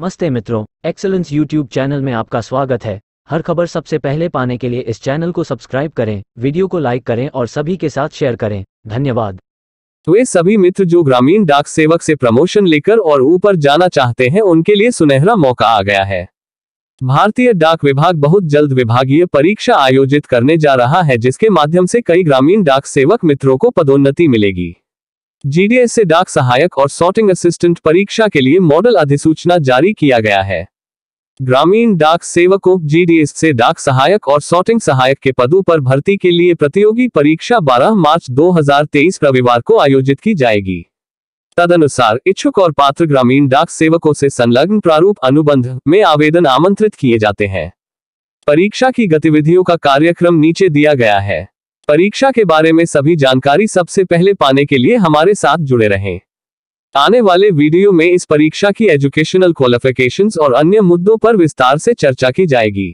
नमस्ते मित्रों excellence YouTube channel में आपका स्वागत है हर खबर सबसे पहले पाने के लिए इस चैनल को सब्सक्राइब करें वीडियो को लाइक करें और सभी के साथ शेयर करें धन्यवाद वे तो सभी मित्र जो ग्रामीण डाक सेवक से प्रमोशन लेकर और ऊपर जाना चाहते हैं उनके लिए सुनहरा मौका आ गया है भारतीय डाक विभाग बहुत जल्द विभागीय परीक्षा आयोजित करने जा रहा है जिसके माध्यम से कई ग्रामीण डाक सेवक मित्रों को पदोन्नति मिलेगी जीडीएस से डाक सहायक और सॉर्टिंग असिस्टेंट परीक्षा के लिए मॉडल अधिसूचना जारी किया गया है ग्रामीण डाक सेवकों जीडीएस से डाक सहायक और सॉर्टिंग सहायक के पदों पर भर्ती के लिए प्रतियोगी परीक्षा 12 मार्च 2023 रविवार को आयोजित की जाएगी तदनुसार इच्छुक और पात्र ग्रामीण डाक सेवकों से संलग्न प्रारूप अनुबंध में आवेदन आमंत्रित किए जाते हैं परीक्षा की गतिविधियों का कार्यक्रम नीचे दिया गया है परीक्षा के बारे में सभी जानकारी सबसे पहले पाने के लिए हमारे साथ जुड़े रहें आने वाले वीडियो में इस परीक्षा की एजुकेशनल क्वालिफिकेशंस और अन्य मुद्दों पर विस्तार से चर्चा की जाएगी